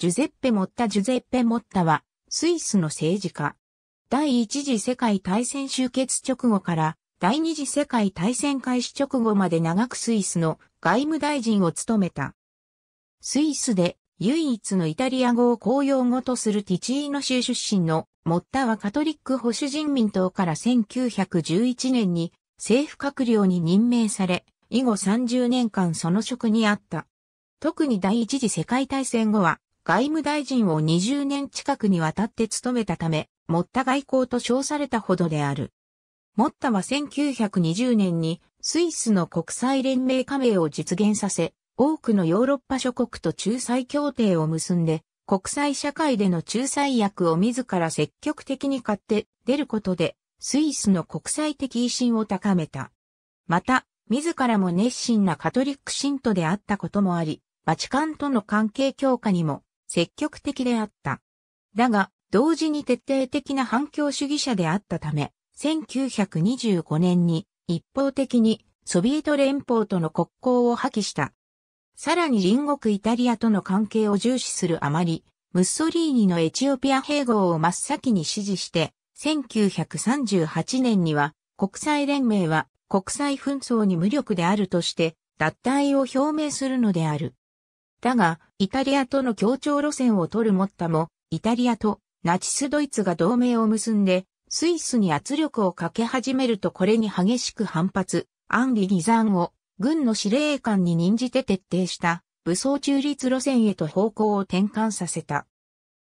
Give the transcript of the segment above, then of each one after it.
ジュゼッペ・モッタ・ジュゼッペ・モッタは、スイスの政治家。第一次世界大戦終結直後から、第二次世界大戦開始直後まで長くスイスの外務大臣を務めた。スイスで唯一のイタリア語を公用語とするティチーノ州出身のモッタはカトリック保守人民党から1911年に政府閣僚に任命され、以後30年間その職にあった。特に第一次世界大戦後は外務大臣を20年近くにわたって務めたため、モッタ外交と称されたほどである。モッタは1920年にスイスの国際連盟加盟を実現させ、多くのヨーロッパ諸国と仲裁協定を結んで、国際社会での仲裁役を自ら積極的に買って出ることで、スイスの国際的威信を高めた。また、自らも熱心なカトリック信徒であったこともあり、バチカンとの関係強化にも積極的であった。だが、同時に徹底的な反共主義者であったため、1925年に一方的にソビエト連邦との国交を破棄した。さらに隣国イタリアとの関係を重視するあまり、ムッソリーニのエチオピア併合を真っ先に支持して、1938年には国際連盟は国際紛争に無力であるとして脱退を表明するのである。だが、イタリアとの協調路線を取るもったも、イタリアとナチスドイツが同盟を結んで、スイスに圧力をかけ始めるとこれに激しく反発、アンリ・ニザンを軍の司令官に任じて徹底した武装中立路線へと方向を転換させた。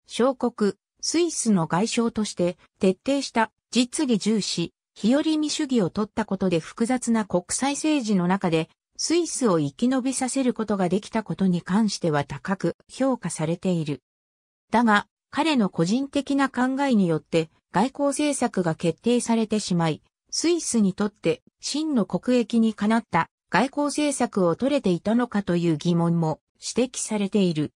小国、スイスの外相として徹底した実技重視、日和見主義を取ったことで複雑な国際政治の中でスイスを生き延びさせることができたことに関しては高く評価されている。だが、彼の個人的な考えによって外交政策が決定されてしまい、スイスにとって真の国益にかなった外交政策を取れていたのかという疑問も指摘されている。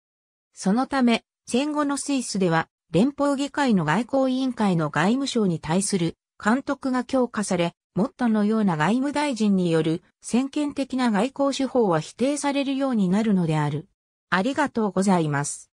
そのため、戦後のスイスでは連邦議会の外交委員会の外務省に対する監督が強化され、モッタのような外務大臣による先見的な外交手法は否定されるようになるのである。ありがとうございます。